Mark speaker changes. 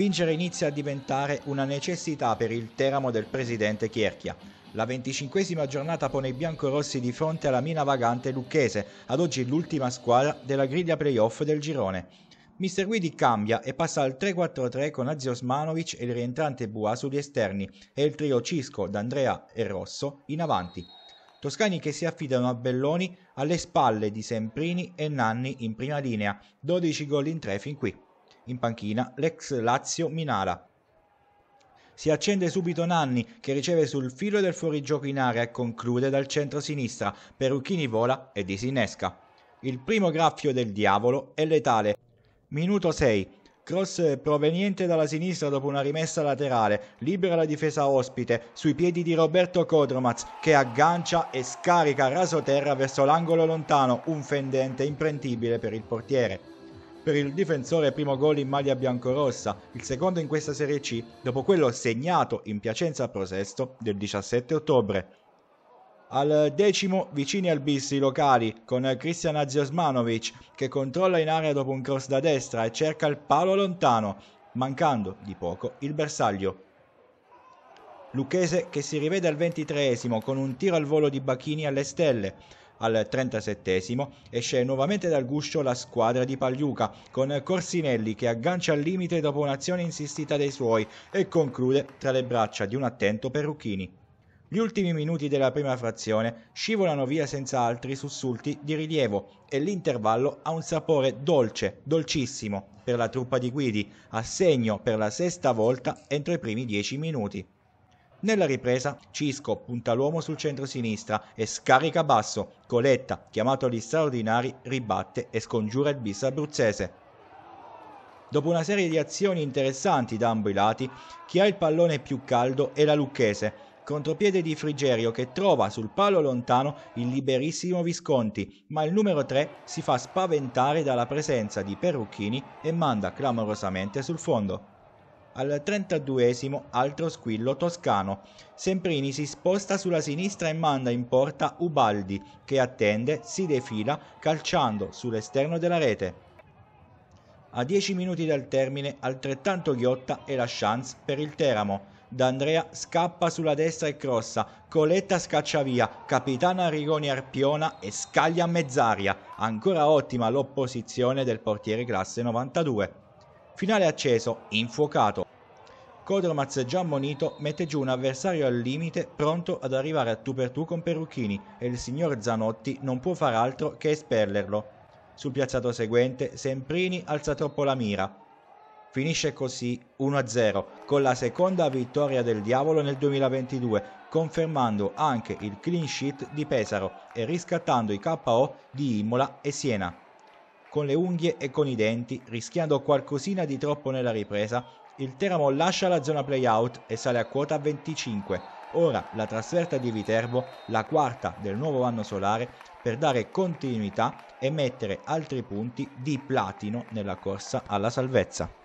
Speaker 1: vincere inizia a diventare una necessità per il Teramo del presidente Chierchia. La venticinquesima giornata pone i biancorossi di fronte alla mina vagante lucchese, ad oggi l'ultima squadra della griglia playoff del girone. Mister Guidi cambia e passa al 3-4-3 con Azio Smanovic e il rientrante Bua sugli esterni e il trio Cisco, D'Andrea e Rosso in avanti. Toscani che si affidano a Belloni alle spalle di Semprini e Nanni in prima linea, 12 gol in 3 fin qui. In panchina l'ex Lazio Minara. Si accende subito Nanni che riceve sul filo del fuorigioco in area e conclude dal centro-sinistra. Perucchini vola e disinnesca. Il primo graffio del diavolo è letale. Minuto 6. Cross proveniente dalla sinistra dopo una rimessa laterale, libera la difesa ospite sui piedi di Roberto Codromaz che aggancia e scarica raso terra verso l'angolo lontano, un fendente imprendibile per il portiere. Per il difensore primo gol in maglia biancorossa, il secondo in questa Serie C, dopo quello segnato in Piacenza a Prosesto del 17 ottobre. Al decimo vicini al bis i locali con Christian Aziosmanovic che controlla in area dopo un cross da destra e cerca il palo lontano, mancando di poco il bersaglio. Lucchese che si rivede al ventitreesimo con un tiro al volo di Bacchini alle stelle al 37 esce nuovamente dal guscio la squadra di Pagliuca con Corsinelli che aggancia al limite dopo un'azione insistita dei suoi e conclude tra le braccia di un attento Perrucchini. Gli ultimi minuti della prima frazione scivolano via senza altri sussulti di rilievo e l'intervallo ha un sapore dolce, dolcissimo per la truppa di guidi, a segno per la sesta volta entro i primi dieci minuti. Nella ripresa Cisco punta l'uomo sul centro-sinistra e scarica basso. Coletta, chiamato agli straordinari, ribatte e scongiura il bis abruzzese. Dopo una serie di azioni interessanti da ambo i lati, chi ha il pallone più caldo è la Lucchese. Contropiede di Frigerio che trova sul palo lontano il liberissimo Visconti, ma il numero 3 si fa spaventare dalla presenza di Perrucchini e manda clamorosamente sul fondo. Al 32esimo altro squillo toscano. Semprini si sposta sulla sinistra e manda in porta Ubaldi che attende, si defila calciando sull'esterno della rete. A 10 minuti dal termine altrettanto ghiotta è la chance per il Teramo. D'Andrea scappa sulla destra e crossa, Coletta scaccia via, Capitano Arrigoni Arpiona e scaglia a mezz'aria. Ancora ottima l'opposizione del portiere classe 92. Finale acceso, infuocato. Codromaz già ammonito mette giù un avversario al limite pronto ad arrivare a tu per tu con Perucchini e il signor Zanotti non può far altro che espellerlo. Sul piazzato seguente Semprini alza troppo la mira. Finisce così 1-0 con la seconda vittoria del Diavolo nel 2022, confermando anche il clean sheet di Pesaro e riscattando i KO di Imola e Siena con le unghie e con i denti, rischiando qualcosina di troppo nella ripresa, il Teramo lascia la zona playout e sale a quota 25. Ora la trasferta di Viterbo, la quarta del nuovo anno solare, per dare continuità e mettere altri punti di platino nella corsa alla salvezza.